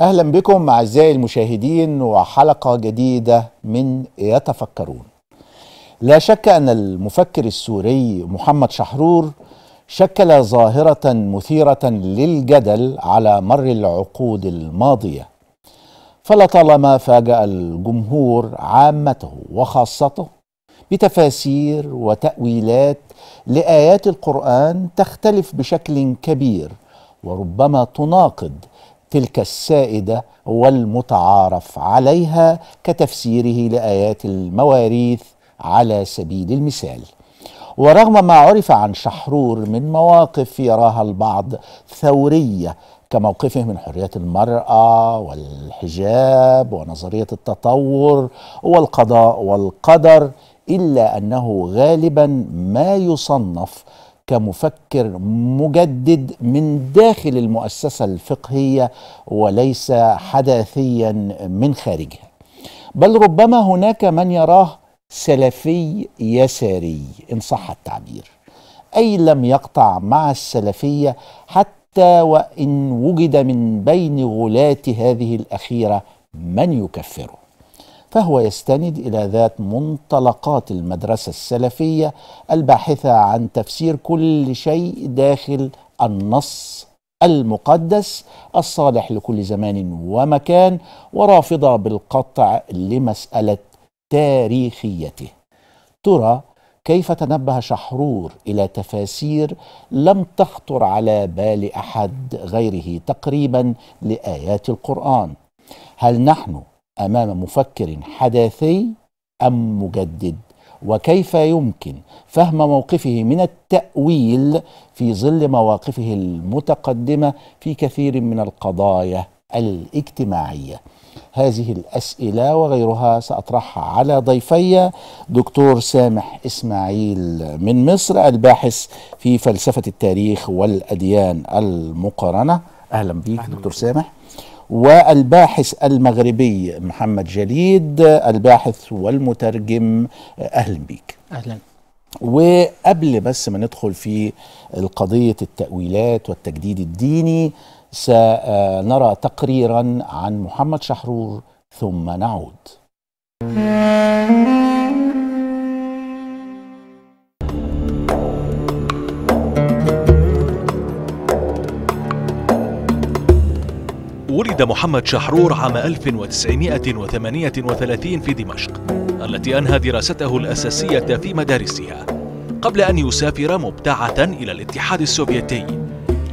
اهلا بكم اعزائي المشاهدين وحلقه جديده من يتفكرون لا شك ان المفكر السوري محمد شحرور شكل ظاهره مثيره للجدل على مر العقود الماضيه فلطالما فاجا الجمهور عامته وخاصته بتفاسير وتاويلات لايات القران تختلف بشكل كبير وربما تناقض تلك السائده والمتعارف عليها كتفسيره لايات المواريث على سبيل المثال ورغم ما عرف عن شحرور من مواقف يراها البعض ثوريه كموقفه من حرية المرأة والحجاب ونظرية التطور والقضاء والقدر إلا أنه غالبا ما يصنف كمفكر مجدد من داخل المؤسسه الفقهيه وليس حداثيا من خارجها بل ربما هناك من يراه سلفي يساري ان صح التعبير اي لم يقطع مع السلفيه حتى وان وجد من بين غلاه هذه الاخيره من يكفره فهو يستند الى ذات منطلقات المدرسه السلفيه الباحثه عن تفسير كل شيء داخل النص المقدس الصالح لكل زمان ومكان ورافضه بالقطع لمساله تاريخيته ترى كيف تنبه شحرور الى تفاسير لم تخطر على بال احد غيره تقريبا لايات القران هل نحن امام مفكر حداثي ام مجدد وكيف يمكن فهم موقفه من التاويل في ظل مواقفه المتقدمه في كثير من القضايا الاجتماعيه هذه الاسئله وغيرها ساطرحها على ضيفي دكتور سامح اسماعيل من مصر الباحث في فلسفه التاريخ والاديان المقارنه اهلا بيك دكتور سامح والباحث المغربي محمد جليد الباحث والمترجم اهلا بيك اهلا وقبل بس ما ندخل في قضيه التاويلات والتجديد الديني سنرى تقريرا عن محمد شحرور ثم نعود ولد محمد شحرور عام 1938 في دمشق التي أنهى دراسته الأساسية في مدارسها قبل أن يسافر مبتعثا إلى الاتحاد السوفيتي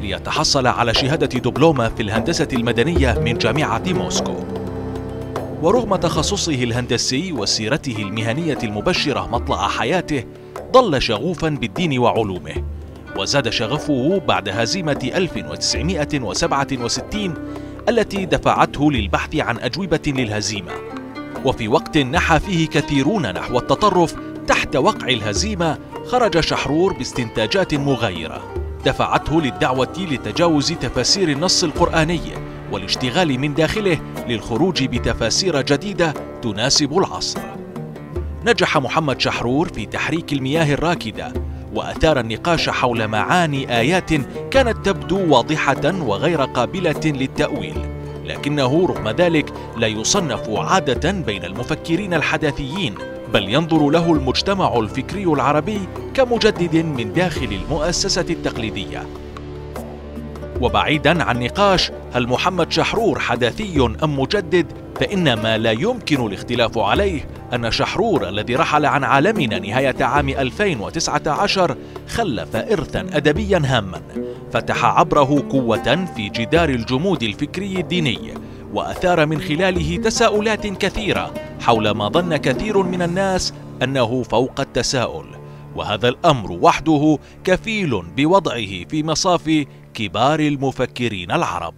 ليتحصل على شهادة دبلومة في الهندسة المدنية من جامعة موسكو ورغم تخصصه الهندسي وسيرته المهنية المبشرة مطلع حياته ظل شغوفا بالدين وعلومه وزاد شغفه بعد هزيمة 1967 التي دفعته للبحث عن أجوبة للهزيمة وفي وقت نحى فيه كثيرون نحو التطرف تحت وقع الهزيمة خرج شحرور باستنتاجات مغايرة دفعته للدعوة لتجاوز تفاسير النص القرآني والاشتغال من داخله للخروج بتفاسير جديدة تناسب العصر نجح محمد شحرور في تحريك المياه الراكدة وأثار النقاش حول معاني آيات كانت تبدو واضحة وغير قابلة للتأويل لكنه رغم ذلك لا يصنف عادة بين المفكرين الحداثيين بل ينظر له المجتمع الفكري العربي كمجدد من داخل المؤسسة التقليدية وبعيدا عن نقاش هل محمد شحرور حداثي أم مجدد فإن ما لا يمكن الاختلاف عليه أن شحرور الذي رحل عن عالمنا نهاية عام 2019 خلف إرثا أدبيا هاما فتح عبره قوة في جدار الجمود الفكري الديني وأثار من خلاله تساؤلات كثيرة حول ما ظن كثير من الناس أنه فوق التساؤل وهذا الأمر وحده كفيل بوضعه في مصاف كبار المفكرين العرب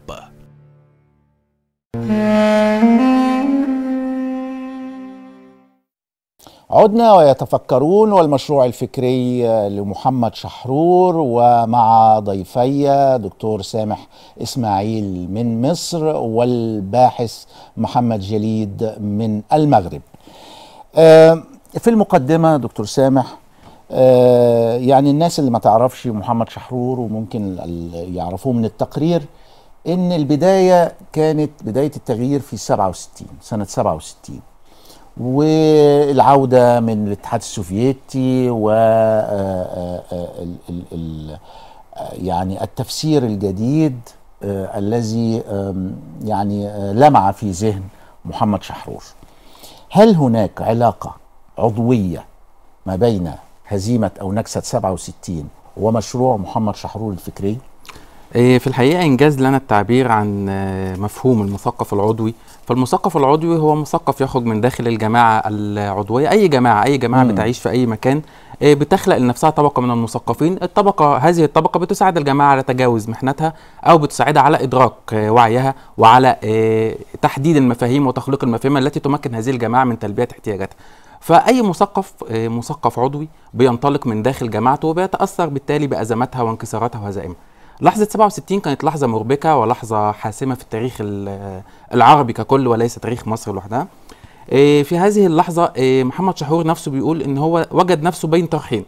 عدنا ويتفكرون والمشروع الفكري لمحمد شحرور ومع ضيفي دكتور سامح اسماعيل من مصر والباحث محمد جليد من المغرب آه، في المقدمه دكتور سامح آه، يعني الناس اللي ما تعرفش محمد شحرور وممكن يعرفوه من التقرير ان البدايه كانت بدايه التغيير في 67 سنه 67 والعودة من الاتحاد السوفيتي و آه، آه، آه، يعني التفسير الجديد الذي يعني لمع في ذهن محمد شحرور هل هناك علاقة عضوية ما بين هزيمة أو نكسة 67 ومشروع محمد شحرور الفكري؟ إيه، في الحقيقة إنجاز لنا التعبير عن آه، مفهوم المثقف العضوي فالمثقف العضوي هو مثقف يخرج من داخل الجماعة العضوية أي جماعة أي جماعة مم. بتعيش في أي مكان إيه، بتخلق لنفسها طبقة من المثقفين الطبقة هذه الطبقة بتساعد الجماعة على تجاوز محنتها أو بتساعدها على إدراك آه، وعيها وعلى آه، تحديد المفاهيم وتخليق المفاهيم التي تمكن هذه الجماعة من تلبية احتياجاتها فأي مثقف مثقف عضوي بينطلق من داخل جماعته وبيتأثر بالتالي بأزماتها وانكساراتها وهزائمها لحظة 67 كانت لحظة مربكة ولحظة حاسمة في التاريخ العربي ككل وليس تاريخ مصر لوحدها إيه، في هذه اللحظة إيه، محمد شحور نفسه بيقول إن هو وجد نفسه بين طرحين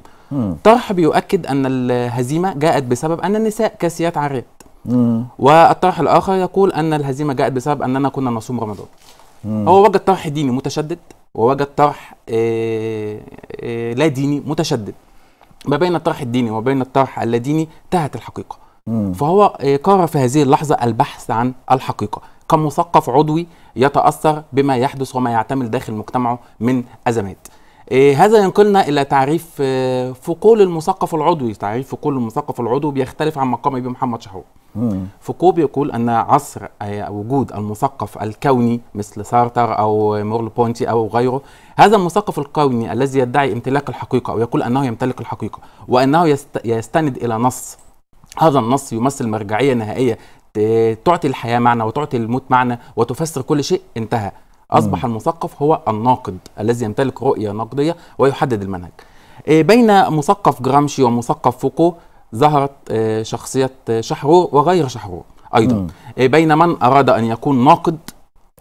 طرح بيؤكد أن الهزيمة جاءت بسبب أن النساء كاسيات عريات. والطرح الآخر يقول أن الهزيمة جاءت بسبب أننا كنا نصوم رمضان هو وجد طرح ديني متشدد ووجد طرح إيه، لا ديني متشدد ما بين الطرح الديني وبين الطرح اللاديني انتهت الحقيقة فهو آه، قرر في هذه اللحظة البحث عن الحقيقة كمثقف عضوي يتأثر بما يحدث وما يعتمل داخل مجتمعه من أزمات آه، هذا ينقلنا إلى تعريف آه، فقول المثقف العضوي تعريف فقول المثقف العضوي بيختلف عن ما قام به محمد شحور فوكو بيقول ان عصر وجود المثقف الكوني مثل سارتر او مورل بونتي او غيره هذا المثقف الكوني الذي يدعي امتلاك الحقيقه ويقول انه يمتلك الحقيقه وانه يستند الى نص هذا النص يمثل مرجعيه نهائيه تعطي الحياه معنى وتعطي الموت معنى وتفسر كل شيء انتهى اصبح مم. المثقف هو الناقد الذي يمتلك رؤيه نقديه ويحدد المنهج إيه، بين مثقف جرامشي ومثقف فوكو ظهرت آه، شخصيه آه، شحرور وغير شحرور ايضا مم. إيه، بين من اراد ان يكون ناقد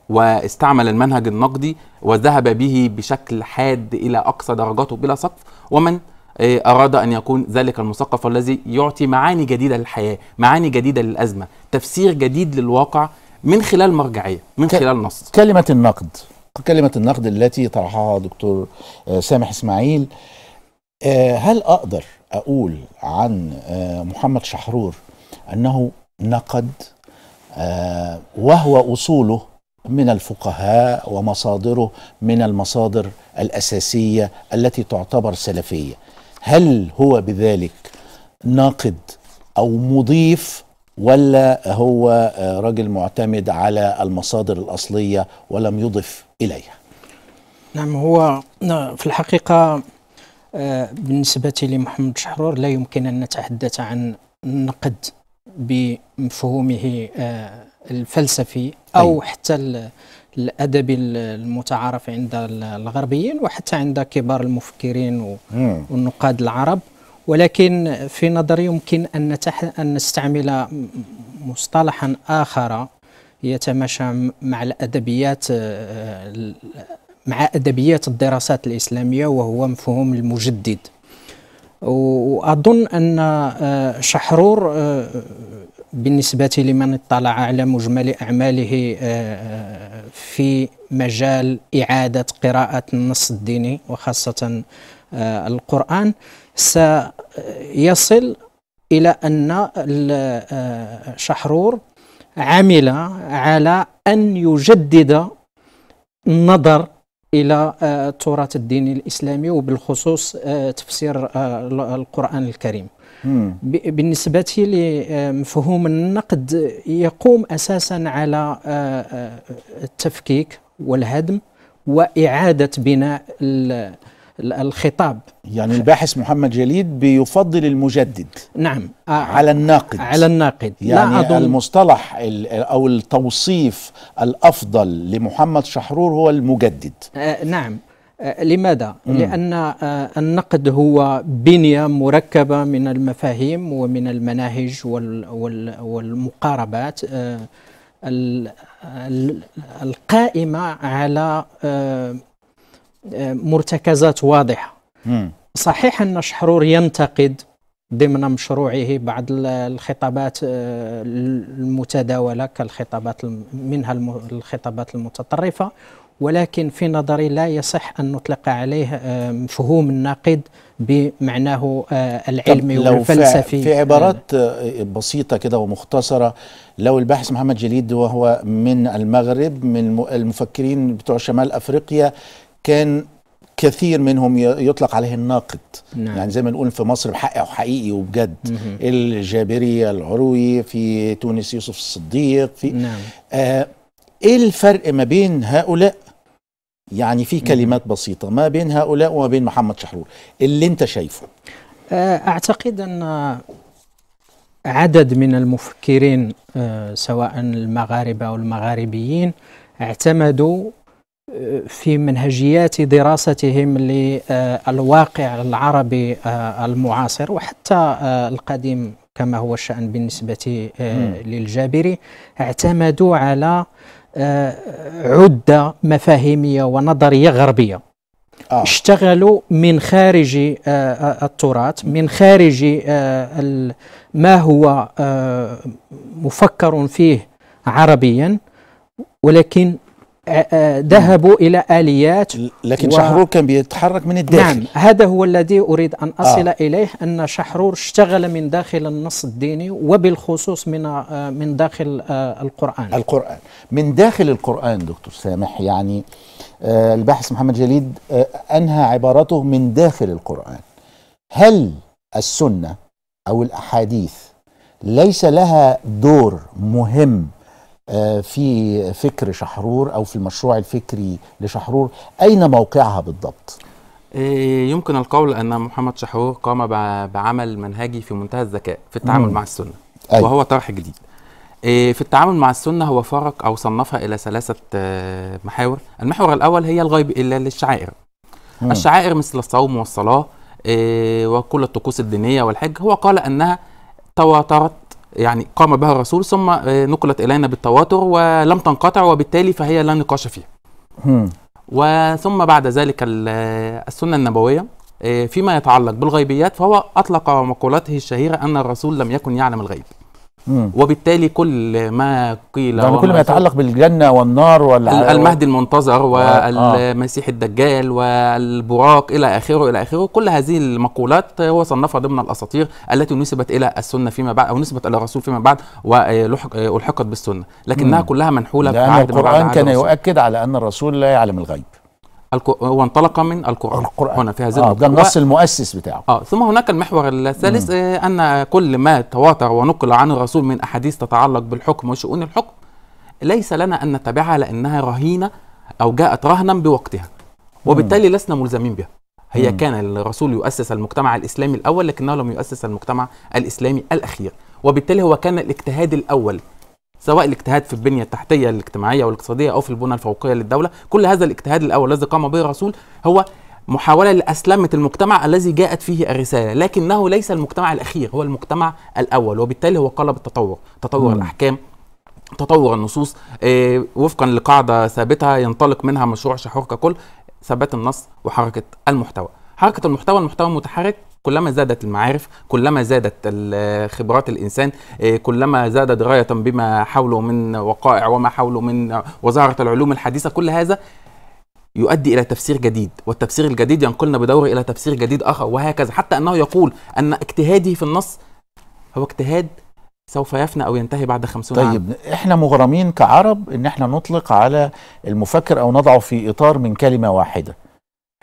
واستعمل المنهج النقدي وذهب به بشكل حاد الى اقصى درجاته بلا سقف ومن إيه، أراد أن يكون ذلك المثقف الذي يعطي معاني جديدة للحياة معاني جديدة للأزمة تفسير جديد للواقع من خلال مرجعية من خلال نص كلمة النقد كلمة النقد التي طرحها دكتور آه، سامح إسماعيل آه، هل أقدر أقول عن آه، محمد شحرور أنه نقد وهو أصوله من الفقهاء ومصادره من المصادر الأساسية التي تعتبر سلفية هل هو بذلك ناقد او مضيف ولا هو آه، رجل معتمد على المصادر الاصليه ولم يضف اليها نعم هو في الحقيقه آه، بالنسبه لمحمد شحرور لا يمكن ان نتحدث عن نقد بمفهومه آه، الفلسفي او أي. حتى الادبي المتعارف عند الغربيين وحتى عند كبار المفكرين والنقاد العرب ولكن في نظري يمكن ان نتح... ان نستعمل مصطلحا اخر يتماشى مع الادبيات آه، مع ادبيات الدراسات الاسلاميه وهو مفهوم المجدد واظن ان آه، شحرور آه، بالنسبة لمن اطلع على مجمل أعماله آه، آه، في مجال إعادة قراءة النص الديني وخاصة آه، القرآن سيصل إلى أن شحرور عمل على أن يجدد النظر الى التراث الديني الاسلامي وبالخصوص تفسير القران الكريم بالنسبة لمفهوم آه، النقد يقوم أساسا على آه، آه، التفكيك والهدم وإعادة بناء الخطاب يعني الباحث محمد جليد بيفضل المجدد نعم على الناقد على الناقد يعني لا أظن المصطلح أو التوصيف الأفضل لمحمد شحرور هو المجدد نعم آه، لماذا؟ لأن آه، النقد هو بنية مركبة من المفاهيم ومن المناهج والمقاربات آه، القائمة على مرتكزات واضحة صحيح أن شحرور ينتقد ضمن مشروعه بعض الخطابات المتداولة كالخطابات منها الخطابات المتطرفة ولكن في نظري لا يصح أن نطلق عليه آه، مفهوم الناقد بمعناه آه، العلمي والفلسفي في عبارات آه، بسيطة كده ومختصرة لو الباحث محمد جليد وهو من المغرب من المفكرين بتوع شمال أفريقيا كان كثير منهم يطلق عليه الناقد نعم. يعني زي ما نقول في مصر بحق وحقيقي وبجد مهم. الجابري العروي في تونس يوسف الصديق في نعم. آه ايه الفرق ما بين هؤلاء يعني في كلمات بسيطة ما بين هؤلاء وما بين محمد شحرور اللي أنت شايفه آه، أعتقد أن عدد من المفكرين آه، سواء المغاربة أو المغاربيين اعتمدوا آه، في منهجيات دراستهم للواقع العربي المعاصر وحتى القديم كما هو الشأن بالنسبة للجابري اعتمدوا على آه، عده مفاهيميه ونظريه غربيه آه. اشتغلوا من خارج آه، آه، التراث من خارج ما هو مفكر فيه عربيا ولكن ذهبوا نعم. إلى آليات لكن و... شحرور كان بيتحرك من الداخل نعم هذا هو الذي أريد أن آه. أصل آه. إليه أن شحرور اشتغل من داخل النص الديني وبالخصوص من آه، من داخل آه، القرآن القرآن من داخل القرآن دكتور سامح يعني الباحث محمد جليد أنهى عبارته من داخل القرآن هل السنة أو الأحاديث ليس لها دور مهم آه، في فكر شحرور او في المشروع الفكري لشحرور اين موقعها بالضبط آه، يمكن القول ان محمد شحرور قام بعمل منهجي في منتهى الذكاء في التعامل مم. مع السنه أي. وهو طرح جديد آه، في التعامل مع السنه هو فرق او صنفها الى ثلاثه محاور المحور الاول هي الغيب الا للشعائر مم. الشعائر مثل الصوم والصلاه وكل الطقوس الدينيه والحج هو قال انها تواترت يعني قام بها الرسول ثم آه، نقلت إلينا بالتواتر ولم تنقطع وبالتالي فهي لا نقاش فيها وثم بعد ذلك آه، السنة النبوية آه، فيما يتعلق بالغيبيات فهو أطلق مقولته الشهيرة أن الرسول لم يكن يعلم الغيب وبالتالي كل ما قيل يعني كل ما يتعلق بالجنه والنار وال المهدي المنتظر آه. والمسيح الدجال والبراق الى اخره الى اخره كل هذه المقولات هو صنفها ضمن الاساطير التي نسبت الى السنه فيما بعد او نسبت الى الرسول فيما بعد والحقت بالسنه لكنها كلها منحوله لان القران كان يؤكد على ان الرسول لا يعلم الغيب هو انطلق من القرآن, القرآن. هنا في هذا آه ده النص المؤسس بتاعه آه ثم هناك المحور الثالث آه أن كل ما تواتر ونقل عن الرسول من أحاديث تتعلق بالحكم وشؤون الحكم ليس لنا أن نتبعها لأنها رهينة أو جاءت رهنا بوقتها وبالتالي لسنا ملزمين بها هي مم. كان الرسول يؤسس المجتمع الإسلامي الأول لكنه لم يؤسس المجتمع الإسلامي الأخير وبالتالي هو كان الاجتهاد الأول سواء الاجتهاد في البنيه التحتيه الاجتماعيه والاقتصاديه او في البنى الفوقيه للدوله كل هذا الاجتهاد الاول الذي قام به الرسول هو محاولة لأسلمة المجتمع الذي جاءت فيه الرسالة لكنه ليس المجتمع الأخير هو المجتمع الأول وبالتالي هو قلب التطور تطور الأحكام تطور النصوص إيه وفقا لقاعدة ثابتة ينطلق منها مشروع شحور ككل ثبات النص وحركة المحتوى حركة المحتوى المحتوى المتحرك كلما زادت المعارف كلما زادت خبرات الإنسان آه، كلما زاد دراية بما حوله من وقائع وما حوله من وزارة العلوم الحديثة كل هذا يؤدي الى تفسير جديد والتفسير الجديد ينقلنا بدوره الى تفسير جديد اخر وهكذا حتى انه يقول ان اجتهاده في النص هو اجتهاد سوف يفنى او ينتهي بعد 50 طيب عام طيب احنا مغرمين كعرب ان احنا نطلق على المفكر او نضعه في اطار من كلمه واحده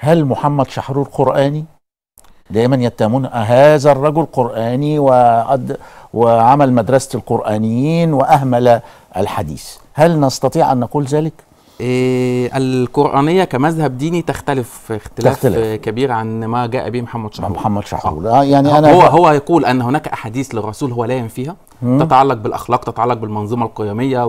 هل محمد شحرور قراني دائما يتهمون هذا الرجل قرآني وأد وعمل مدرسة القرآنيين وأهمل الحديث هل نستطيع أن نقول ذلك؟ إيه القرآنية كمذهب ديني تختلف اختلاف تختلف. كبير عن ما جاء به محمد شحول محمد شحول آه. آه يعني أنا هو هو يقول أن هناك أحاديث للرسول هو لا ينفيها تتعلق بالأخلاق تتعلق بالمنظومة القيمية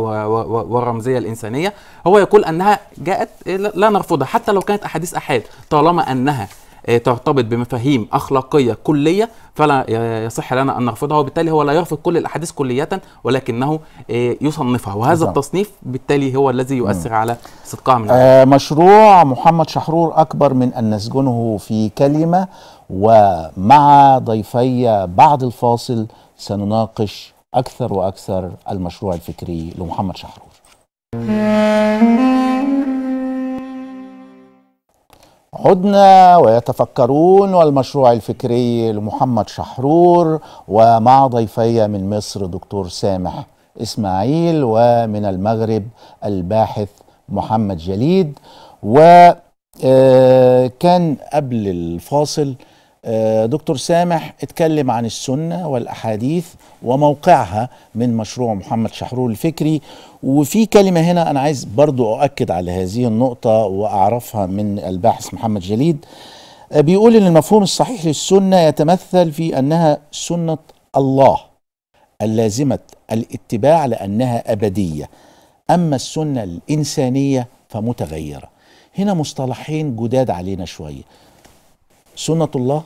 والرمزية الإنسانية هو يقول أنها جاءت إيه، لا نرفضها حتى لو كانت أحاديث أحاد طالما أنها آه، ترتبط بمفاهيم اخلاقيه كليه فلا يصح لنا ان نرفضها وبالتالي هو لا يرفض كل الاحاديث كليه ولكنه آه، يصنفها وهذا التصنيف بالتالي هو الذي يؤثر على صدقها من آه مشروع محمد شحرور اكبر من ان نسجنه في كلمه ومع ضيفي بعد الفاصل سنناقش اكثر واكثر المشروع الفكري لمحمد شحرور. عدنا ويتفكرون والمشروع الفكري لمحمد شحرور ومع ضيفي من مصر دكتور سامح إسماعيل ومن المغرب الباحث محمد جليد وكان آه، قبل الفاصل آه، دكتور سامح اتكلم عن السنة والأحاديث وموقعها من مشروع محمد شحرور الفكري وفي كلمة هنا أنا عايز برضو أؤكد على هذه النقطة وأعرفها من الباحث محمد جليد آه، بيقول إن المفهوم الصحيح للسنة يتمثل في أنها سنة الله اللازمة الاتباع لأنها أبدية أما السنة الإنسانية فمتغيرة هنا مصطلحين جداد علينا شوية سنة الله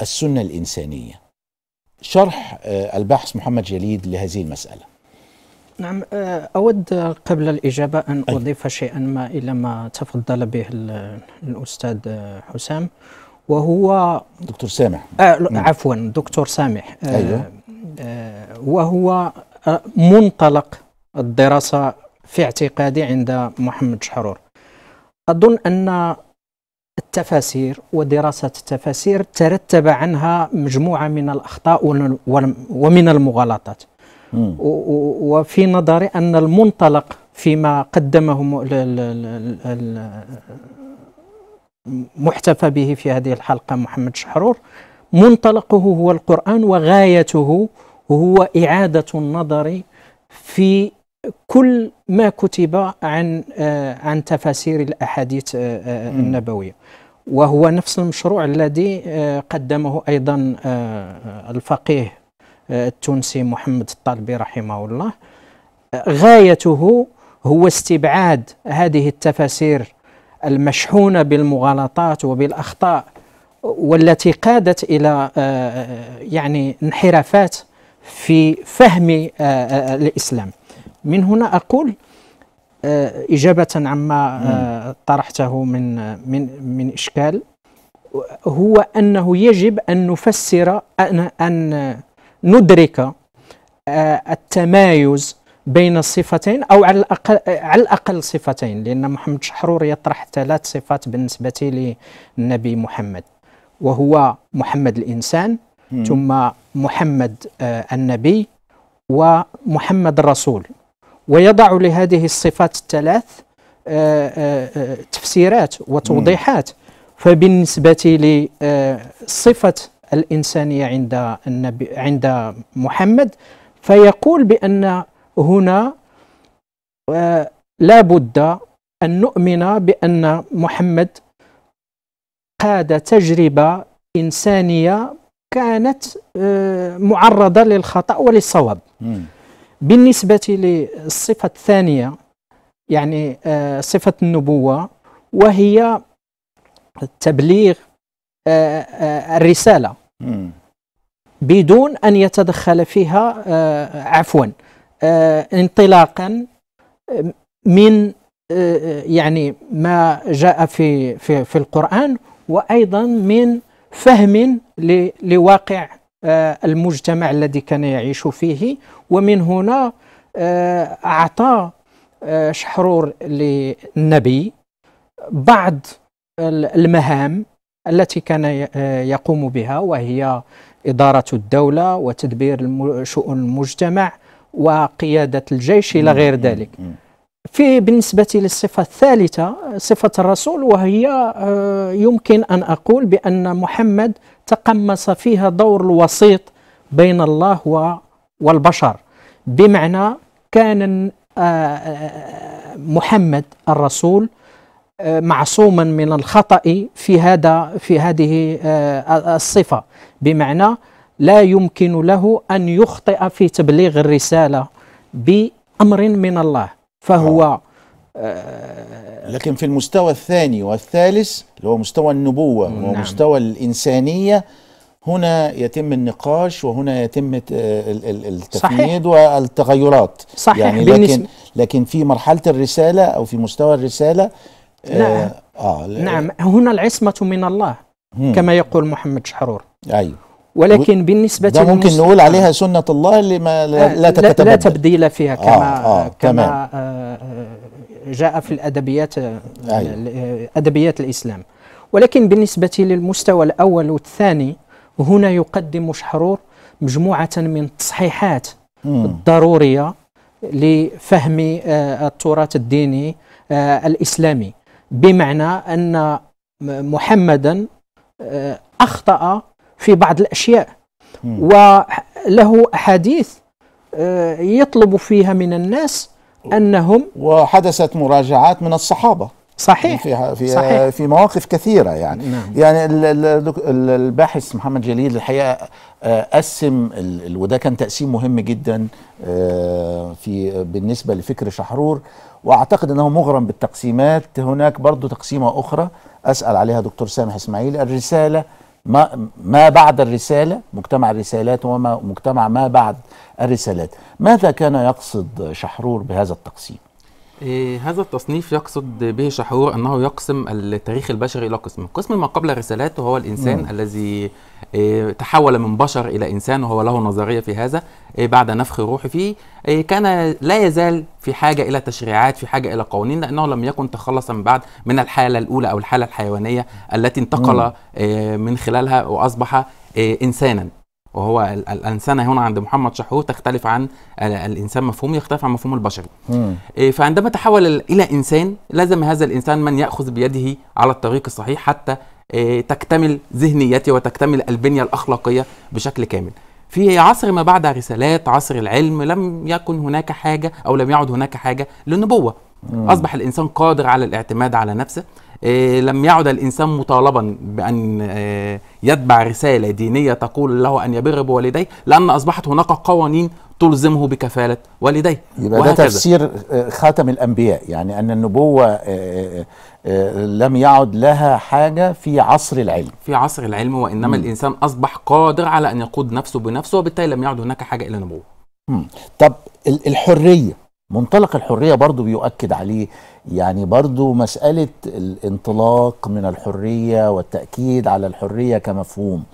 السنة الإنسانية شرح آه، الباحث محمد جليد لهذه المسألة نعم آه، أود قبل الإجابة أن أضيف شيئا ما إلى ما تفضل به الأستاذ حسام وهو دكتور سامح آه نعم. عفوا دكتور سامح آه، أيوه. آه وهو منطلق الدراسة في اعتقادي عند محمد شحرور أظن أن التفاسير ودراسة التفاسير ترتب عنها مجموعة من الأخطاء ومن المغالطات وفي نظري أن المنطلق فيما قدمه محتفى به في هذه الحلقة محمد شحرور منطلقه هو القرآن وغايته هو إعادة النظر في كل ما كتب عن آه، عن تفاسير الاحاديث آه، آه، النبويه وهو نفس المشروع الذي قدمه ايضا الفقيه التونسي محمد الطالبي رحمه الله غايته هو استبعاد هذه التفاسير المشحونه بالمغالطات وبالاخطاء والتي قادت الى يعني انحرافات في فهم الاسلام من هنا أقول آه، إجابة عما آه، طرحته من من من إشكال هو أنه يجب أن نفسر أن أن ندرك آه، التمايز بين الصفتين أو على الأقل على الأقل صفتين لأن محمد شحرور يطرح ثلاث صفات بالنسبة للنبي محمد وهو محمد الإنسان ثم محمد النبي ومحمد الرسول ويضع لهذه الصفات الثلاث آه، آه، آه، تفسيرات وتوضيحات فبالنسبة لصفة الإنسانية عند النبي عند محمد فيقول بأن هنا لا بد أن نؤمن بأن محمد قاد تجربة إنسانية كانت معرضة للخطأ وللصواب بالنسبة للصفة الثانية يعني آه، صفة النبوة وهي تبليغ آه، آه، الرسالة بدون أن يتدخل فيها عفوا انطلاقا من يعني ما جاء في في في القرآن وأيضا من فهم لواقع آه، المجتمع الذي كان يعيش فيه ومن هنا آه، أعطى آه، شحرور للنبي بعض المهام التي كان يقوم بها وهي إدارة الدولة وتدبير شؤون المجتمع وقيادة الجيش إلى غير ذلك في بالنسبة للصفة الثالثة صفة الرسول وهي آه، يمكن أن أقول بأن محمد تقمص فيها دور الوسيط بين الله والبشر بمعنى كان آه، محمد الرسول آه، معصوما من الخطأ في هذا في هذه الصفة بمعنى لا يمكن له أن يخطئ في تبليغ الرسالة بأمر من الله فهو آه. لكن في المستوى الثاني والثالث اللي هو مستوى النبوة نعم. ومستوى الإنسانية هنا يتم النقاش وهنا يتم التفنيد والتغيرات صحيح يعني لكن لكن في مرحلة الرسالة أو في مستوى الرسالة آه، نعم آه نعم آه. هنا العصمة من الله كما يقول محمد شحرور أيوه ولكن بالنسبة ده ممكن نقول عليها آه. سنة الله اللي ما لا, لا تتبدل لا تبديل فيها آه، كما آه آه كما تمام. آه جاء في الأدبيات آه،, أيوه. آه أدبيات الإسلام ولكن بالنسبة للمستوى الأول والثاني هنا يقدم شحرور مجموعة من التصحيحات الضرورية لفهم التراث الديني الإسلامي بمعنى أن محمدا أخطأ في بعض الأشياء مم. وله أحاديث آه، يطلب فيها من الناس أنهم وحدثت مراجعات من الصحابة صحيح في في صحيح. في مواقف كثيره يعني نعم. يعني الباحث محمد جليل الحقيقه آه، قسم وده كان تقسيم مهم جدا آه، في بالنسبه لفكر شحرور واعتقد انه مغرم بالتقسيمات هناك برضه تقسيمه اخرى اسال عليها دكتور سامح اسماعيل الرساله ما ما بعد الرساله مجتمع الرسالات وما مجتمع ما بعد الرسالات ماذا كان يقصد شحرور بهذا التقسيم إيه، هذا التصنيف يقصد به شحور أنه يقسم التاريخ البشري إلى قسم قسم ما قبل الرسالات وهو الإنسان مم. نعم. الذي إيه، تحول من بشر إلى إنسان وهو له نظرية في هذا إيه، بعد نفخ الروح فيه كان لا يزال في حاجة إلى تشريعات في حاجة إلى قوانين لأنه لم يكن تخلصا من بعد من الحالة الأولى أو الحالة الحيوانية التي انتقل مم. نعم. من خلالها وأصبح إنسانا وهو الانسنه هنا عند محمد شحوه تختلف عن الانسان مفهومه يختلف عن مفهومه البشري. إيه، فعندما تحول الى انسان لازم هذا الانسان من ياخذ بيده على الطريق الصحيح حتى إيه، تكتمل ذهنيته وتكتمل البنيه الاخلاقيه بشكل كامل. في عصر ما بعد رسالات عصر العلم لم يكن هناك حاجه او لم يعد هناك حاجه للنبوه. اصبح الانسان قادر على الاعتماد على نفسه إيه، لم يعد الإنسان مطالبا بأن آه، يتبع رسالة دينية تقول له أن يبر بوالديه لأن أصبحت هناك قوانين تلزمه بكفالة والديه يبقى ده تفسير آه، خاتم الأنبياء يعني أن النبوة آه، لم يعد لها حاجة في عصر العلم في عصر العلم وإنما م. الإنسان أصبح قادر على أن يقود نفسه بنفسه وبالتالي لم يعد هناك حاجة إلى نبوة م. طب الحرية منطلق الحرية برضو بيؤكد عليه يعني برضو مسألة الانطلاق من الحرية والتأكيد على الحرية كمفهوم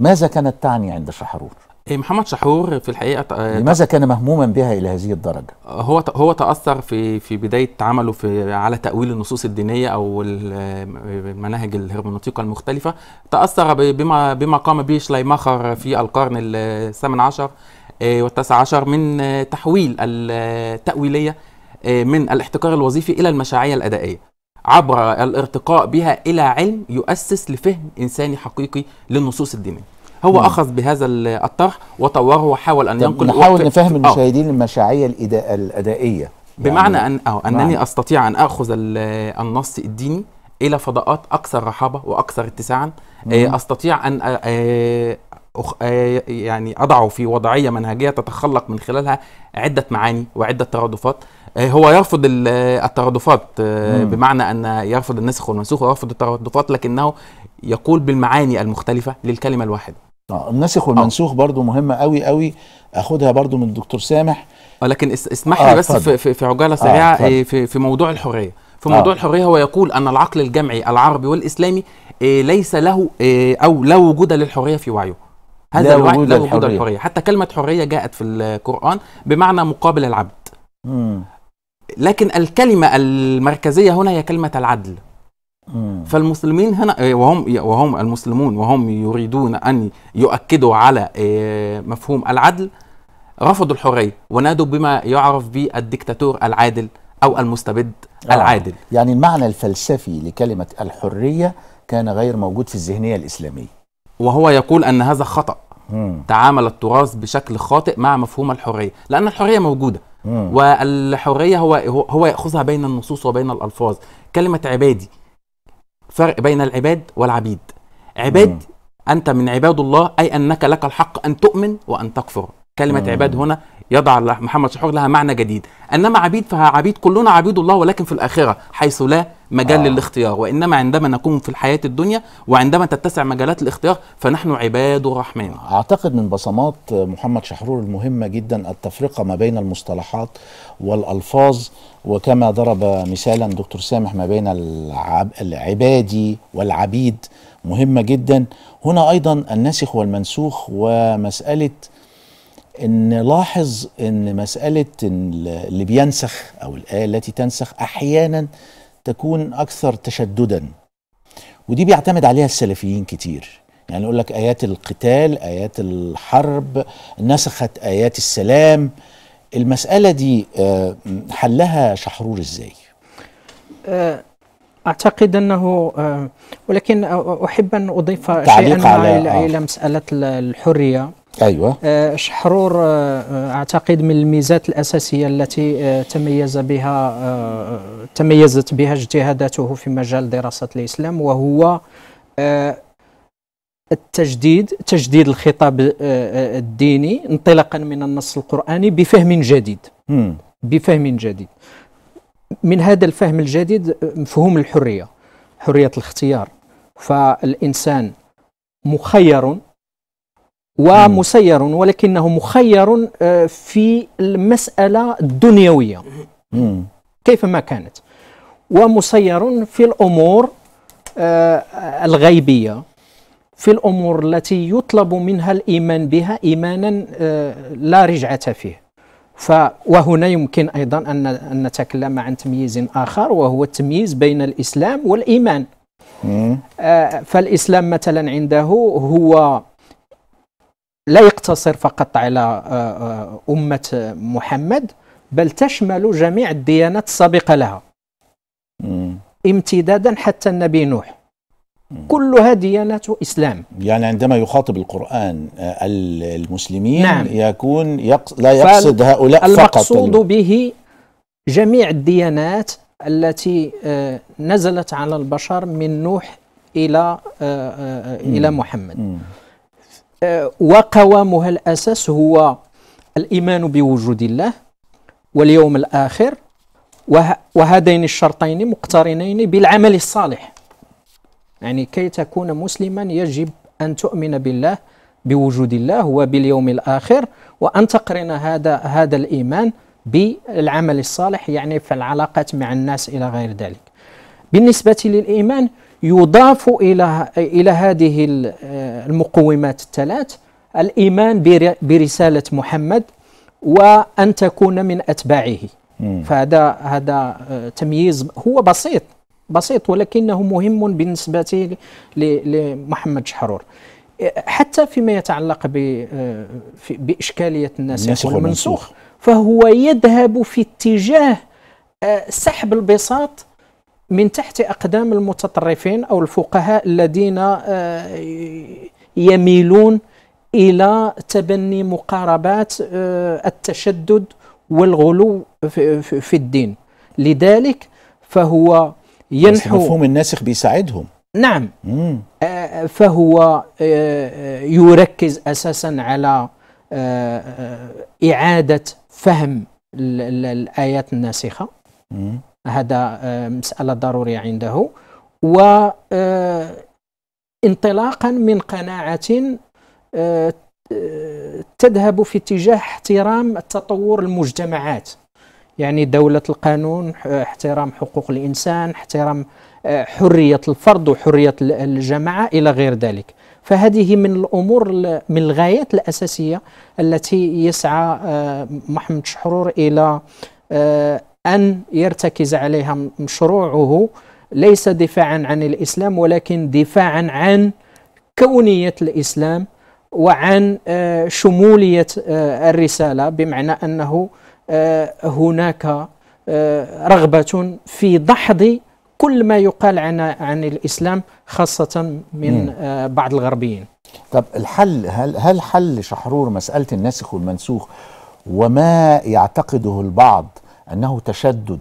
ماذا كانت تعني عند شحرور؟ إيه، محمد شحور في الحقيقه آه، لماذا كان مهموما بها الى هذه الدرجه؟ هو هو تاثر في في بدايه عمله في على تاويل النصوص الدينيه او المناهج آه، الهرمنوطيقه المختلفه تاثر بما بما قام به شلايماخر في القرن الثامن عشر آه، والتاسع عشر من تحويل التاويليه آه، من الاحتكار الوظيفي الى المشاعيه الادائيه عبر الارتقاء بها الى علم يؤسس لفهم انساني حقيقي للنصوص الدينيه هو مم. نعم. اخذ بهذا الطرح وطوره وحاول ان ينقل نحاول نفهم آه. المشاهدين المشاعيه الادائيه بمعنى يعني ان أو آه، انني معنى. نعم. استطيع ان اخذ النص الديني الى فضاءات اكثر رحابه واكثر اتساعا مم. نعم. استطيع ان أخ... يعني اضعه في وضعيه منهجيه تتخلق من خلالها عده معاني وعده ترادفات إيه، هو يرفض الترادفات آه، بمعنى ان يرفض النسخ والمنسوخ ويرفض الترادفات لكنه يقول بالمعاني المختلفه للكلمه الواحده آه، النسخ والمنسوخ آه. برضو مهمه قوي قوي اخدها برضو من الدكتور سامح لكن اسمح لي آه بس فضل. في, في عجاله سريعه آه في, في موضوع الحريه في موضوع آه. الحريه هو يقول ان العقل الجمعي العربي والاسلامي إيه، ليس له او لا وجود للحريه في وعيه هذا لا وجود, لا وجود للحرية. للحريه حتى كلمه حريه جاءت في القران بمعنى مقابل العبد مم. لكن الكلمة المركزية هنا هي كلمة العدل فالمسلمين هنا إيه، وهم وهم المسلمون وهم يريدون ان يؤكدوا على إيه، مفهوم العدل رفضوا الحريه ونادوا بما يعرف بالديكتاتور العادل او المستبد آه. العادل يعني المعنى الفلسفي لكلمه الحريه كان غير موجود في الذهنيه الاسلاميه وهو يقول ان هذا خطا مم. تعامل التراث بشكل خاطئ مع مفهوم الحريه لان الحريه موجوده آه. والحريه هو هو ياخذها بين النصوص وبين الالفاظ كلمه عبادي فرق بين العباد والعبيد عباد مم. آه. انت من عباد الله اي انك لك الحق ان تؤمن وان تكفر كلمه مم. آه. عباد هنا يضع محمد شحوق لها معنى جديد انما عبيد فعبيد كلنا عبيد الله ولكن في الاخره حيث لا مجال آه. للاختيار وانما عندما نكون في الحياه الدنيا وعندما تتسع مجالات الاختيار فنحن عباد الرحمن اعتقد من بصمات محمد شحرور المهمه جدا التفرقه ما بين المصطلحات والالفاظ وكما ضرب مثالا دكتور سامح ما بين العب العبادي والعبيد مهمه جدا هنا ايضا الناسخ والمنسوخ ومساله ان نلاحظ ان مساله اللي بينسخ او الايه التي تنسخ احيانا تكون اكثر تشددا ودي بيعتمد عليها السلفيين كتير يعني يقول لك ايات القتال ايات الحرب نسخت ايات السلام المساله دي آه، حلها شحرور ازاي آه، اعتقد انه آه، ولكن احب ان اضيف شيئا على الى مساله الحريه ايوه آه، شحرور آه، آه، اعتقد من الميزات الاساسيه التي تميز بها تميزت بها اجتهاداته في مجال دراسه الاسلام وهو التجديد تجديد الخطاب الديني انطلاقا من النص القراني بفهم جديد بفهم جديد من هذا الفهم الجديد مفهوم الحريه حريه الاختيار فالانسان مخير ومسير ولكنه مخير آه، في المسألة الدنيوية كيفما كانت ومسير في الأمور آه، الغيبية في الأمور التي يطلب منها الإيمان بها إيمانا آه، لا رجعة فيه ف وهنا يمكن أيضا أن نتكلم عن تمييز آخر وهو التمييز بين الإسلام والإيمان فالإسلام مثلا عنده هو لا يقتصر فقط على آه، آه، أمة محمد بل تشمل جميع الديانات السابقة لها مم. امتدادا حتى النبي نوح كلها ديانات اسلام يعني عندما يخاطب القران آه، المسلمين نعم. يكون يقص لا يقصد هؤلاء فقط المقصود به جميع الديانات التي نزلت على البشر من نوح الى الى محمد مم. وقوامها الأساس هو الإيمان بوجود الله واليوم الآخر وهذين الشرطين مقترنين بالعمل الصالح يعني كي تكون مسلما يجب أن تؤمن بالله بوجود الله وباليوم الآخر وأن تقرن هذا هذا الإيمان بالعمل الصالح يعني في العلاقات مع الناس إلى غير ذلك بالنسبة للإيمان يضاف الى الى هذه المقومات الثلاث الايمان برساله محمد وان تكون من اتباعه فهذا هذا آه، تمييز هو بسيط بسيط ولكنه مهم بالنسبه لمحمد شحرور آه، حتى فيما يتعلق آه، باشكاليه الناسخ والمنسوخ فهو يذهب في اتجاه سحب البساط من تحت أقدام المتطرفين أو الفقهاء الذين آه، يميلون إلى تبني مقاربات آه، التشدد والغلو في الدين لذلك فهو ينحو مفهوم الناسخ بيساعدهم نعم مم. آه، فهو يركز أساسا على إعادة فهم الآيات الناسخة مم. هذا آه، مسألة ضرورية عنده و آه، انطلاقا من قناعة آه، تذهب في اتجاه احترام تطور المجتمعات يعني دولة القانون احترام حقوق الإنسان احترام حرية الفرد وحرية الجماعة إلى غير ذلك فهذه من الأمور من الغايات الأساسية التي يسعى محمد شحرور إلى أن يرتكز عليها مشروعه ليس دفاعا عن الإسلام ولكن دفاعا عن كونية الإسلام وعن آه، شمولية آه، الرسالة بمعنى أنه آه، هناك رغبة في دحض كل ما يقال عن عن الإسلام خاصة من بعض الغربيين طب الحل هل هل حل شحرور مسألة الناسخ والمنسوخ وما يعتقده البعض أنه تشدد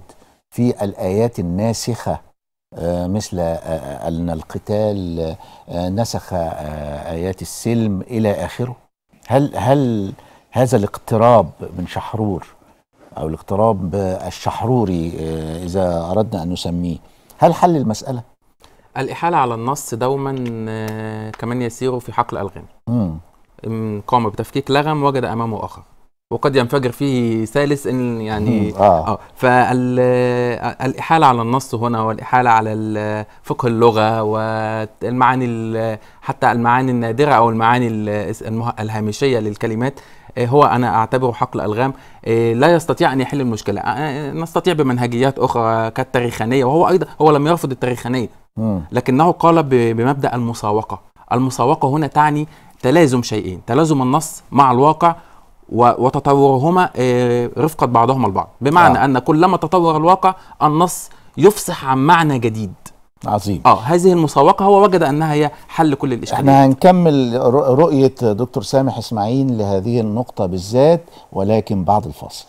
في الآيات الناسخة آه، مثل آه، آه، أن القتال نسخ آيات السلم إلى آخره هل هل هذا الاقتراب من شحرور أو الاقتراب الشحروري إذا أردنا أن نسميه هل حل المسألة؟ الإحالة على النص دوما كمن يسير في حقل ألغام قام بتفكيك لغم وجد أمامه آخر وقد ينفجر فيه ثالث ان يعني اه, آه. فالاحاله على النص هنا والاحاله على فقه اللغه والمعاني حتى المعاني النادره او المعاني الهامشيه للكلمات آه، هو انا اعتبره حقل الغام آه، لا يستطيع ان يحل المشكله آه، نستطيع بمنهجيات اخرى كالتاريخانيه وهو ايضا هو لم يرفض التاريخانيه لكنه قال بمبدا المساوقه المساوقه هنا تعني تلازم شيئين تلازم النص مع الواقع وتطورهما آه، رفقة بعضهما البعض بمعنى آه. أن كلما تطور الواقع النص يفصح عن معنى جديد عظيم اه هذه المسوقه هو وجد انها هي حل كل الاشكاليات احنا هنكمل رؤيه دكتور سامح اسماعيل لهذه النقطه بالذات ولكن بعد الفاصل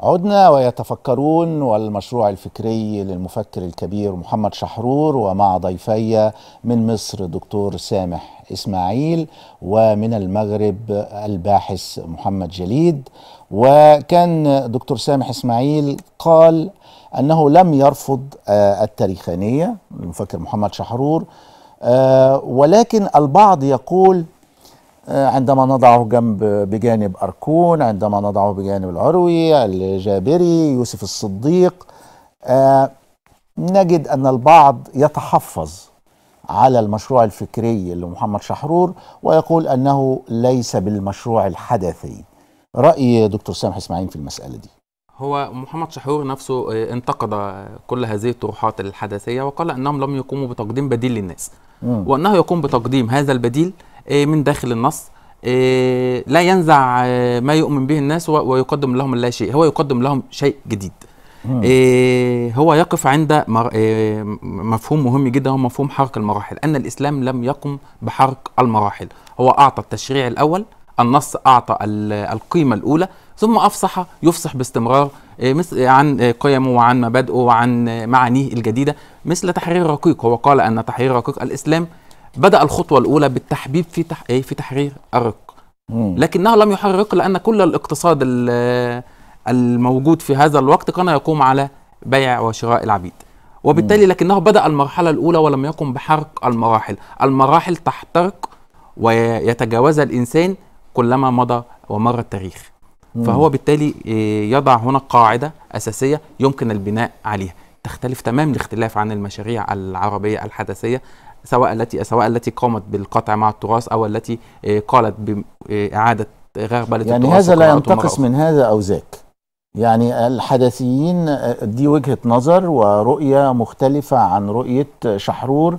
عدنا ويتفكرون والمشروع الفكري للمفكر الكبير محمد شحرور ومع ضيفي من مصر دكتور سامح اسماعيل ومن المغرب الباحث محمد جليد وكان دكتور سامح اسماعيل قال انه لم يرفض آه، التاريخانيه المفكر محمد شحرور آه، ولكن البعض يقول آه، عندما نضعه جنب بجانب أركون عندما نضعه بجانب العروي الجابري يوسف الصديق آه، نجد أن البعض يتحفظ على المشروع الفكري لمحمد شحرور ويقول أنه ليس بالمشروع الحدثي رأي دكتور سامح إسماعيل في المسألة دي هو محمد شحرور نفسه آه، انتقد كل هذه الطروحات الحدثية وقال أنهم لم يقوموا بتقديم بديل للناس وأنه يقوم بتقديم هذا البديل إيه، من داخل النص إيه، لا ينزع إيه، ما يؤمن به الناس ويقدم لهم لا شيء هو يقدم لهم شيء جديد هو يقف عند مفهوم مهم جدا هو مفهوم حرق المراحل أن الإسلام لم يقم بحرق المراحل هو أعطى التشريع الأول النص أعطى القيمة الأولى ثم أفصح يفصح باستمرار عن قيمه وعن مبادئه وعن معانيه الجديدة مثل تحرير رقيق هو قال أن تحرير رقيق الإسلام بدأ الخطوة الأولى بالتحبيب في تح... إيه، في تحرير الرق لكنه لم يحرق لأن كل الاقتصاد الموجود في هذا الوقت كان يقوم على بيع وشراء العبيد وبالتالي لكنه بدأ المرحلة الأولى ولم يقم بحرق المراحل المراحل تحترق ويتجاوزها الإنسان كلما مضى ومر التاريخ فهو بالتالي إيه، يضع هنا قاعدة أساسية يمكن البناء عليها تختلف تمام الاختلاف عن المشاريع العربية الحدثية سواء التي سواء التي قامت بالقطع مع التراث او التي آه، قالت باعاده آه، غربله يعني التراث هذا لا ينتقص من هذا او ذاك يعني الحدثيين آه، دي وجهه نظر ورؤيه مختلفه عن رؤيه شحرور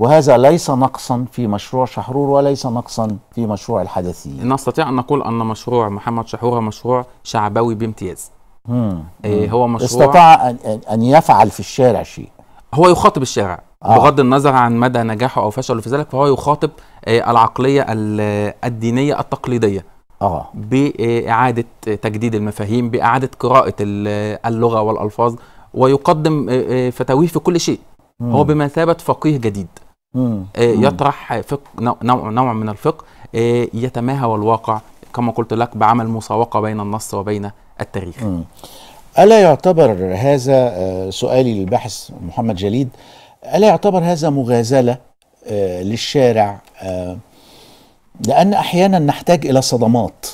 وهذا ليس نقصا في مشروع شحرور وليس نقصا في مشروع الحدثيين نستطيع ان نقول ان مشروع محمد شحرور مشروع شعبوي بامتياز هو مشروع استطاع ان يفعل في الشارع شيء هو يخاطب الشارع آه. بغض النظر عن مدى نجاحه او فشله في ذلك فهو يخاطب آه، العقليه الدينيه التقليديه اه باعاده تجديد المفاهيم باعاده قراءه اللغه والالفاظ ويقدم آه، آه، فتاويه في كل شيء مم. هو بمثابه فقيه جديد مم. يطرح فقه نوع, نوع من الفقه يتماهى والواقع كما قلت لك بعمل مساوقه بين النص وبين التاريخ مم. الا يعتبر هذا سؤالي للباحث محمد جليد ألا يعتبر هذا مغازلة آه، للشارع آه، لأن أحيانا نحتاج إلى صدمات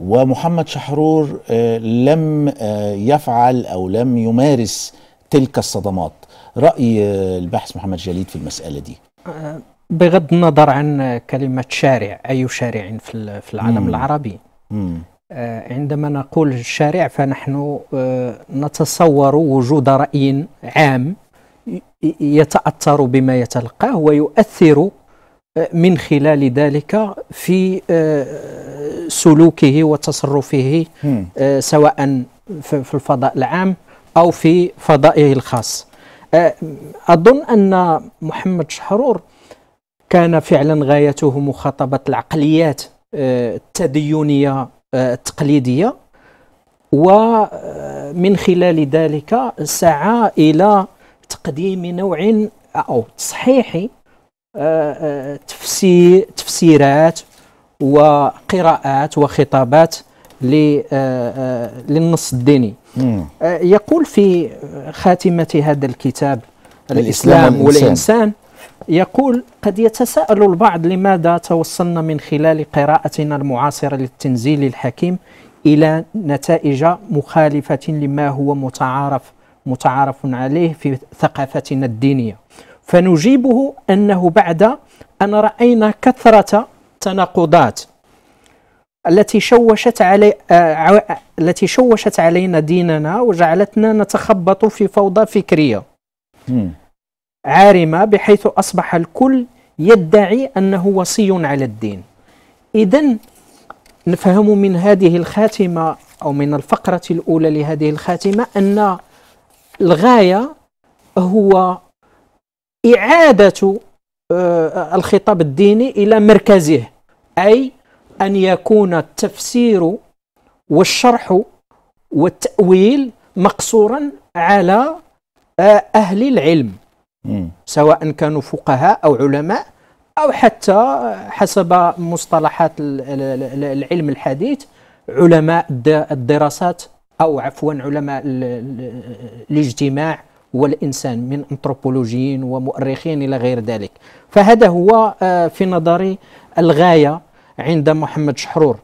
ومحمد شحرور آه، لم يفعل أو لم يمارس تلك الصدمات رأي الباحث محمد جليد في المسألة دي بغض النظر عن كلمة شارع أي شارع في العالم مم. العربي مم. عندما نقول الشارع فنحن نتصور وجود رأي عام يتاثر بما يتلقاه ويؤثر آه، من خلال ذلك في آه، سلوكه وتصرفه آه، سواء في الفضاء العام او في فضائه الخاص اظن ان محمد شحرور كان فعلا غايته مخاطبه العقليات التدينيه التقليديه ومن خلال ذلك سعى الى تقديم نوع او تصحيح آه، آه، تفسير تفسيرات وقراءات وخطابات آه، للنص الديني يقول في خاتمة هذا الكتاب الإسلام, الإسلام والإنسان يقول قد يتساءل البعض لماذا توصلنا من خلال قراءتنا المعاصرة للتنزيل الحكيم إلى نتائج مخالفة لما هو متعارف متعارف عليه في ثقافتنا الدينية فنجيبه أنه بعد أن رأينا كثرة تناقضات التي شوشت علي آه، التي شوشت علينا ديننا وجعلتنا نتخبط في فوضى فكرية عارمة بحيث أصبح الكل يدعي أنه وصي على الدين إذا نفهم من هذه الخاتمة أو من الفقرة الأولى لهذه الخاتمة أن الغايه هو اعاده آه، الخطاب الديني الى مركزه اي ان يكون التفسير والشرح والتاويل مقصورا على آه، اهل العلم سواء كانوا فقهاء او علماء او حتى حسب مصطلحات العلم الحديث علماء الدراسات أو عفوا علماء الاجتماع والإنسان من أنثروبولوجيين ومؤرخين إلى غير ذلك فهذا هو آه، في نظري الغاية عند محمد شحرور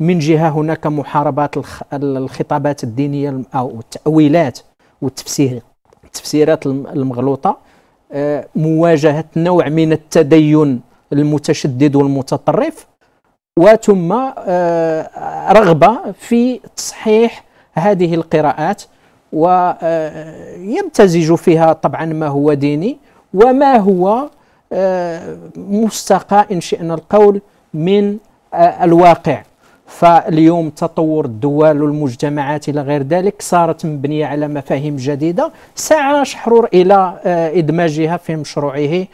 من جهة هناك محاربات الخطابات الدينية أو التأويلات والتفسير التفسيرات المغلوطة آه، مواجهة نوع من التدين المتشدد والمتطرف وثم آه، رغبة في تصحيح هذه القراءات ويمتزج آه، فيها طبعا ما هو ديني وما هو آه، مستقى إن شئنا القول من آه، الواقع فاليوم تطور الدول والمجتمعات الى غير ذلك صارت مبنيه على مفاهيم جديده سعى شحرور الى ادماجها في مشروعه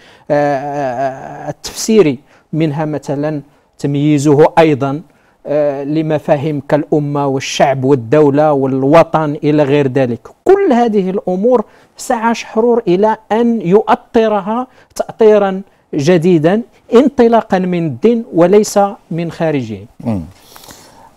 التفسيري منها مثلا تمييزه ايضا آه، لمفاهيم كالأمة والشعب والدولة والوطن إلى غير ذلك كل هذه الأمور سعى شحرور إلى أن يؤطرها تأطيرا جديدا انطلاقا من الدين وليس من خارجه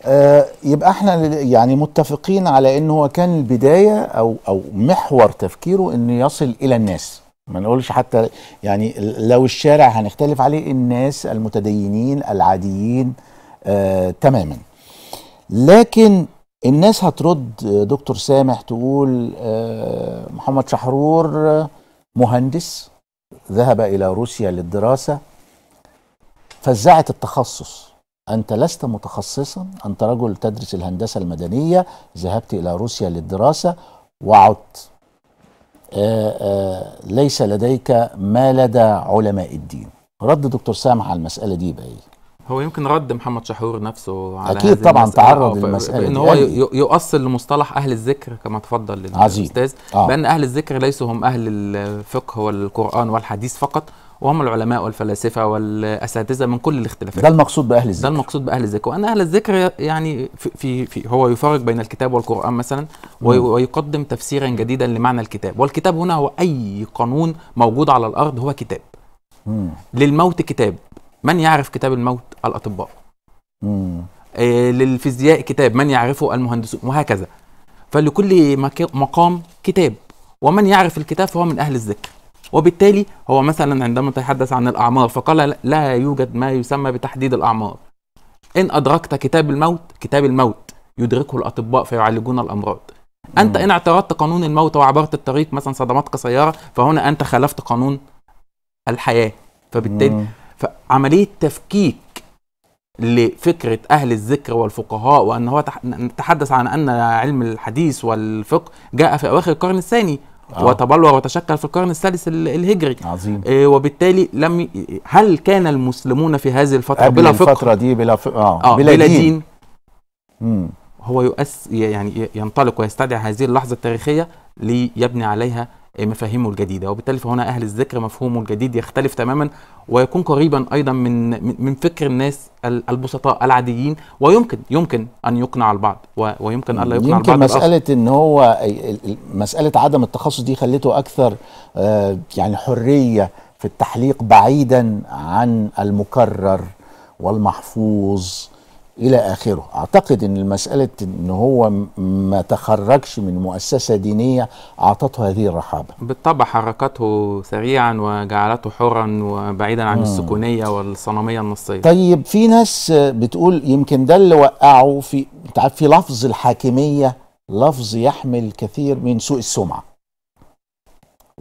آه يبقى احنا يعني متفقين على انه هو كان البدايه او او محور تفكيره انه يصل الى الناس ما نقولش حتى يعني لو الشارع هنختلف عليه الناس المتدينين العاديين آه تماما لكن الناس هترد دكتور سامح تقول آه محمد شحرور مهندس ذهب الى روسيا للدراسه فزعت التخصص انت لست متخصصا انت رجل تدرس الهندسه المدنيه ذهبت الى روسيا للدراسه وعدت آآ آه، آآ آه، ليس لديك ما لدى علماء الدين رد دكتور سامح على المساله دي بقى ايه هو يمكن رد محمد شحور نفسه على اكيد طبعا تعرض آه، للمساله ان هو يؤصل لمصطلح اهل الذكر كما تفضل الاستاذ آه. بان اهل الذكر ليسوا هم اهل الفقه والقران والحديث فقط وهم العلماء والفلاسفه والاساتذه من كل الاختلافات ده المقصود باهل الذكر ده المقصود باهل الذكر وان اهل الذكر يعني في, في, في هو يفرق بين الكتاب والقران مثلا ويقدم تفسيرا جديدا لمعنى الكتاب والكتاب هنا هو اي قانون موجود على الارض هو كتاب مم. للموت كتاب من يعرف كتاب الموت الاطباء مم. آه، للفيزياء كتاب من يعرفه المهندسون وهكذا فلكل مقام كتاب ومن يعرف الكتاب فهو من اهل الذكر وبالتالي هو مثلا عندما تحدث عن الاعمار فقال لا يوجد ما يسمى بتحديد الاعمار ان ادركت كتاب الموت كتاب الموت يدركه الاطباء فيعالجون الامراض انت ان اعترضت قانون الموت وعبرت الطريق مثلا صدمتك سياره فهنا انت خالفت قانون الحياه فبالتالي فعمليه تفكيك لفكره اهل الذكر والفقهاء وان هو نتحدث عن ان علم الحديث والفقه جاء في اواخر القرن الثاني آه. وتبلور وتشكل في القرن الثالث الهجري عظيم آه وبالتالي لم ي... هل كان المسلمون في هذه الفتره قبل بلا فقه الفتره دي بلا ف... آه. آه. بلا, بلا دين, دين. هو يؤس يعني ينطلق ويستدعي هذه اللحظه التاريخيه ليبني عليها مفاهيمه الجديده وبالتالي فهنا اهل الذكر مفهومه الجديد يختلف تماما ويكون قريبا ايضا من من فكر الناس البسطاء العاديين ويمكن يمكن ان يقنع البعض ويمكن الا يقنع يمكن البعض مساله الأخر. ان هو مساله عدم التخصص دي خلته اكثر آه، يعني حريه في التحليق بعيدا عن المكرر والمحفوظ الى اخره اعتقد ان المساله ان هو ما تخرجش من مؤسسه دينيه اعطته هذه الرحابه بالطبع حركته سريعا وجعلته حرا وبعيدا عن السكونيه والصنميه النصيه طيب في ناس بتقول يمكن ده اللي وقعه في في لفظ الحاكميه لفظ يحمل كثير من سوء السمعه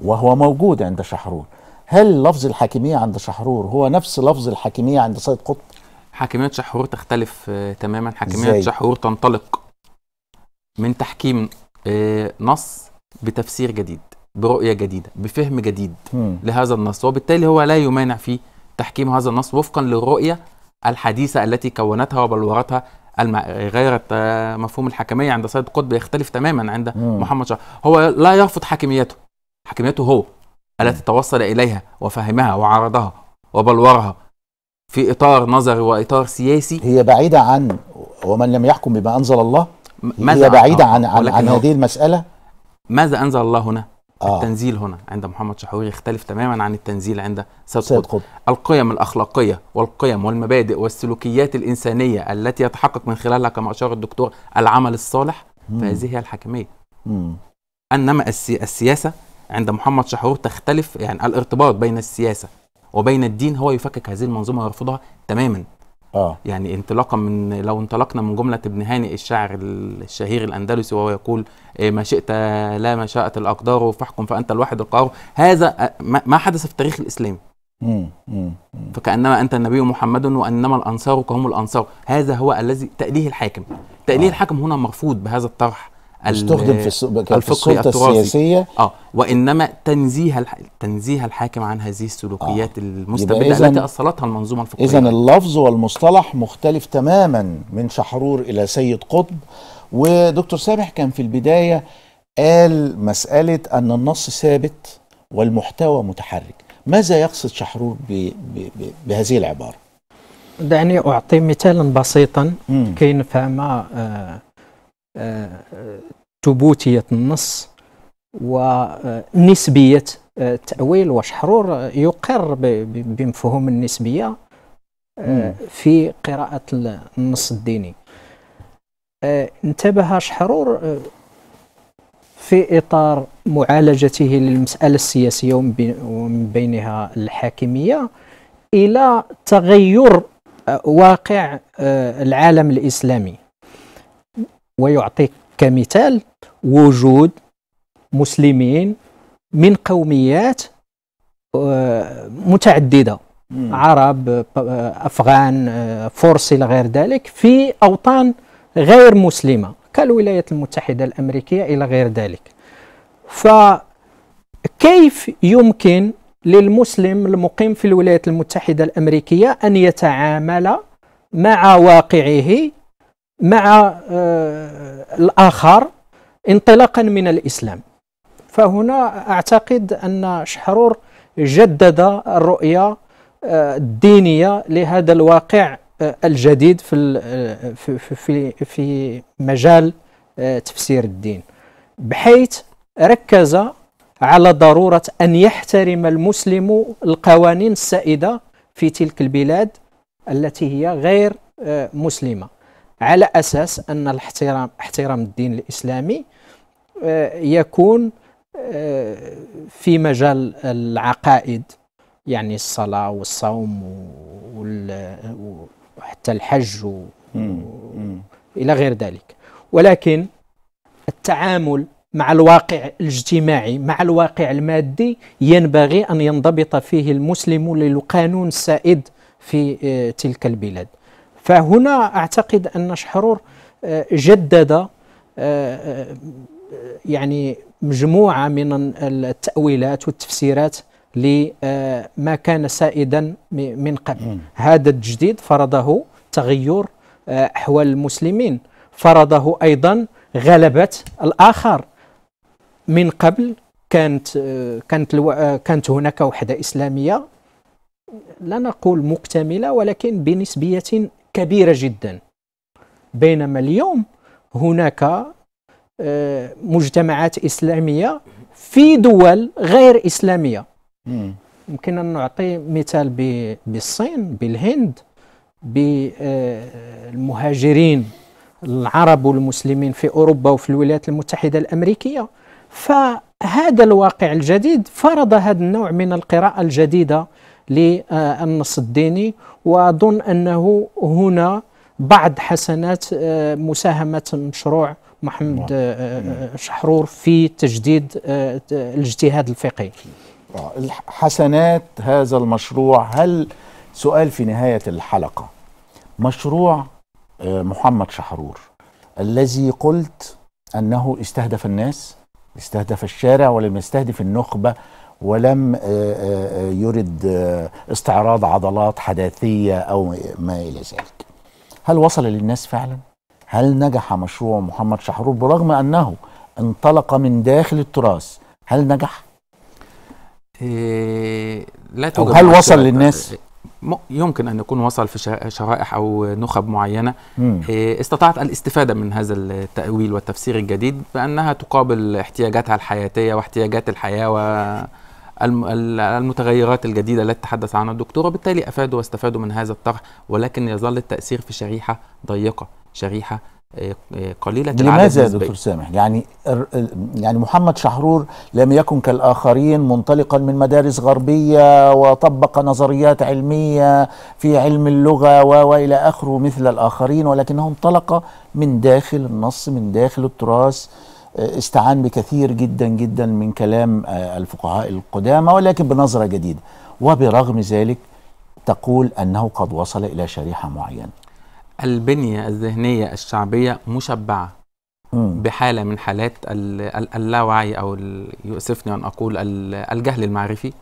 وهو موجود عند شحرور هل لفظ الحاكميه عند شحرور هو نفس لفظ الحاكميه عند سيد قطب حاكمية شحور تختلف آه، تماما حاكمية شحور تنطلق من تحكيم آه، نص بتفسير جديد برؤية جديدة بفهم جديد م. لهذا النص وبالتالي هو لا يمانع في تحكيم هذا النص وفقا للرؤية الحديثة التي كونتها وبلورتها الم... غير مفهوم الحكمية عند سيد قطب يختلف تماما عند م. محمد شاه هو لا يرفض حاكميته حاكميته هو التي توصل إليها وفهمها وعرضها وبلورها في اطار نظري واطار سياسي هي بعيده عن ومن لم يحكم بما انزل الله ماذا هي بعيده آه، عن عن, عن هذه المساله ماذا انزل الله هنا آه. التنزيل هنا عند محمد شحوري يختلف تماما عن التنزيل عند سيد قطب. قطب القيم الأخلاقية والقيم والمبادئ والسلوكيات الإنسانية التي يتحقق من خلالها كما أشار الدكتور العمل الصالح فهذه هي الحكمية مم. أنما السياسة عند محمد شحرور تختلف يعني الارتباط بين السياسة وبين الدين هو يفكك هذه المنظومه ويرفضها تماما اه يعني انطلاقا من لو انطلقنا من جمله ابن هانئ الشاعر الشهير الاندلسي وهو يقول إيه، ما شئت لا ما شاءت الاقدار فاحكم فانت الواحد القهار هذا آه، ما حدث في التاريخ الاسلامي فكانما انت النبي محمد وانما الانصار كهم الانصار هذا هو الذي تاليه الحاكم تاليه آه. الحاكم هنا مرفوض بهذا الطرح استخدم في السلطه السياسيه اه وانما تنزيه تنزيه الحاكم عن هذه السلوكيات آه. المستبده التي اصلتها المنظومه الفقهيه اذا اللفظ والمصطلح مختلف تماما من شحرور الى سيد قطب ودكتور سامح كان في البدايه قال مساله ان النص ثابت والمحتوى متحرك ماذا يقصد شحرور ب ب ب بهذه العباره دعني اعطي مثالا بسيطا كي نفهم آه، ثبوتيه النص ونسبيه آه، آه، التاويل واش حرور آه، يقر بمفهوم النسبيه في قراءه النص الديني انتبه شحرور في اطار معالجته للمساله السياسيه ومن بينها الحاكميه الى تغير واقع العالم الاسلامي ويعطي كمثال وجود مسلمين من قوميات آه، متعدده عرب آه، افغان آه، فرس الى غير ذلك في اوطان غير مسلمه كالولايات المتحده الامريكيه الى غير ذلك فكيف يمكن للمسلم المقيم في الولايات المتحده الامريكيه ان يتعامل مع واقعه مع آه، الآخر انطلاقا من الإسلام فهنا أعتقد أن شحرور جدد الرؤية آه، الدينية لهذا الواقع آه، الجديد في في في, مجال تفسير الدين بحيث ركز على ضرورة أن يحترم المسلم القوانين السائدة في تلك البلاد التي هي غير مسلمة على اساس ان الاحترام احترام الدين الاسلامي آه، يكون آه، في مجال العقائد يعني الصلاه والصوم وحتى الحج الى غير ذلك ولكن التعامل مع الواقع الاجتماعي مع الواقع المادي ينبغي ان ينضبط فيه المسلم للقانون السائد في آه، تلك البلاد فهنا اعتقد ان شحرور آه، جدد آه، آه، يعني مجموعه من التاويلات والتفسيرات لما كان سائدا من قبل هذا التجديد فرضه تغير احوال المسلمين فرضه ايضا غلبه الاخر من قبل كانت كانت كانت هناك وحده اسلاميه لا نقول مكتمله ولكن بنسبيه كبيرة جدا بينما اليوم هناك آه، مجتمعات إسلامية في دول غير إسلامية يمكن أن نعطي مثال بالصين بالهند بالمهاجرين آه، العرب والمسلمين في أوروبا وفي الولايات المتحدة الأمريكية فهذا الواقع الجديد فرض هذا النوع من القراءة الجديدة للنص الديني واظن انه هنا بعض حسنات آه، مساهمه مشروع محمد آه، آه، شحرور في تجديد الاجتهاد الفقهي حسنات هذا المشروع هل سؤال في نهايه الحلقه مشروع محمد شحرور الذي قلت انه استهدف الناس استهدف الشارع ولم يستهدف النخبه ولم آه، آه، آه، يرد استعراض عضلات حداثية أو ما إلى ذلك هل وصل للناس فعلا؟ هل نجح مشروع محمد شحرور برغم أنه انطلق من داخل التراث هل نجح؟ إيه، لا توجد هل وصل للناس؟ يمكن ان يكون وصل في شرائح او نخب معينه مم. إيه، استطاعت الاستفاده من هذا التاويل والتفسير الجديد بانها تقابل احتياجاتها الحياتيه واحتياجات الحياه و المتغيرات الجديدة التي تحدث عنها الدكتور وبالتالي أفادوا واستفادوا من هذا الطرح ولكن يظل التأثير في شريحة ضيقة شريحة آه، آه، قليلة لماذا يا دكتور سامح؟ يعني يعني محمد شحرور لم يكن كالآخرين منطلقا من مدارس غربية وطبق نظريات علمية في علم اللغة وإلى آخره مثل الآخرين ولكنه انطلق من داخل النص من داخل التراث استعان بكثير جدا جدا من كلام آه، الفقهاء القدامى ولكن بنظرة جديدة وبرغم ذلك تقول أنه قد وصل إلى شريحة معينة البنية الذهنية الشعبية مشبعة مم. بحالة من حالات اللاوعي أو يؤسفني أن أقول الجهل المعرفي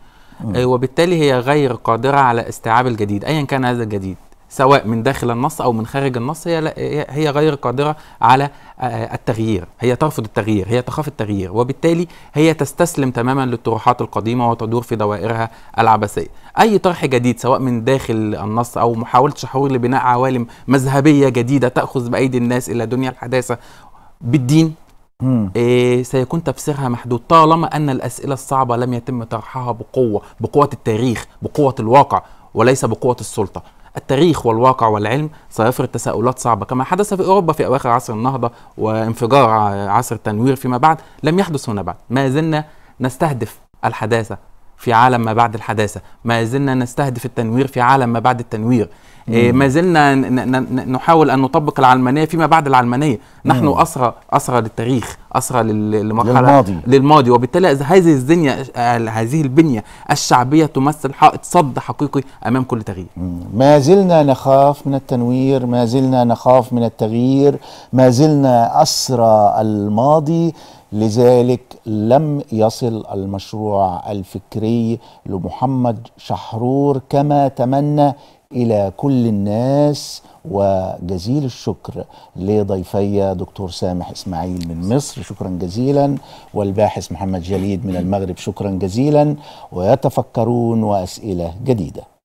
مم. آه، وبالتالي هي غير قادرة على استيعاب الجديد أيا كان هذا الجديد سواء من داخل النص او من خارج النص هي هي غير قادره على آه، التغيير، هي ترفض التغيير، هي تخاف التغيير، وبالتالي هي تستسلم تماما للطروحات القديمه وتدور في دوائرها العبثيه. اي طرح جديد سواء من داخل النص او محاوله شحور لبناء عوالم مذهبيه جديده تاخذ بايدي الناس الى دنيا الحداثه بالدين إيه سيكون تفسيرها محدود طالما ان الاسئله الصعبه لم يتم طرحها بقوه، بقوه التاريخ، بقوه الواقع وليس بقوه السلطه. التاريخ والواقع والعلم سيفرض تساؤلات صعبة كما حدث في أوروبا في أواخر عصر النهضة وانفجار عصر التنوير فيما بعد لم يحدث هنا بعد ما زلنا نستهدف الحداثة في عالم ما بعد الحداثة ما زلنا نستهدف التنوير في عالم ما بعد التنوير إيه، ما زلنا نحاول ان نطبق العلمانيه فيما بعد العلمانيه نحن اسرى اسرى للتاريخ اسرى للمرحله للماضي, للماضي. وبالتالي هذه الزنيه هذه البنيه الشعبيه تمثل حائط صد حقيقي امام كل تغيير ما زلنا نخاف من التنوير ما زلنا نخاف من التغيير ما زلنا اسرى الماضي لذلك لم يصل المشروع الفكري لمحمد شحرور كما تمنى إلى كل الناس وجزيل الشكر لضيفي دكتور سامح إسماعيل من مصر شكرا جزيلا والباحث محمد جليد من المغرب شكرا جزيلا ويتفكرون وأسئلة جديدة